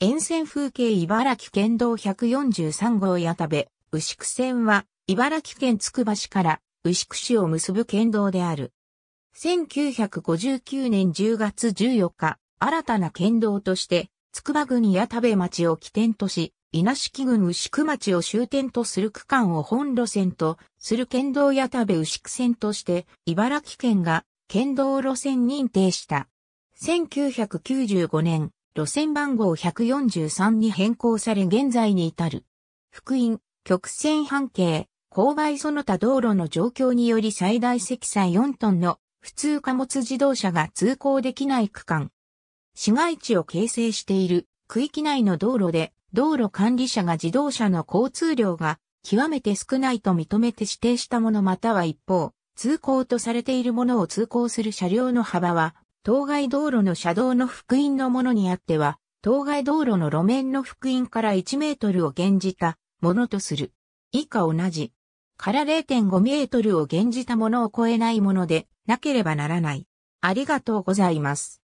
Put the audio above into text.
沿線風景茨城県道143号矢田部、牛久線は、茨城県つくば市から牛久市を結ぶ県道である。1959年10月14日、新たな県道として、つくば郡矢田部町を起点とし、稲敷郡牛久町を終点とする区間を本路線とする県道矢田部牛久線として、茨城県が県道路線認定した。1995年、路線番号143に変更され現在に至る。福音、曲線半径、勾配その他道路の状況により最大積載4トンの普通貨物自動車が通行できない区間。市街地を形成している区域内の道路で道路管理者が自動車の交通量が極めて少ないと認めて指定したものまたは一方、通行とされているものを通行する車両の幅は当該道路の車道の福音のものにあっては、当該道路の路面の福音から1メートルを減じたものとする。以下同じ。から0.5メートルを減じたものを超えないものでなければならない。ありがとうございます。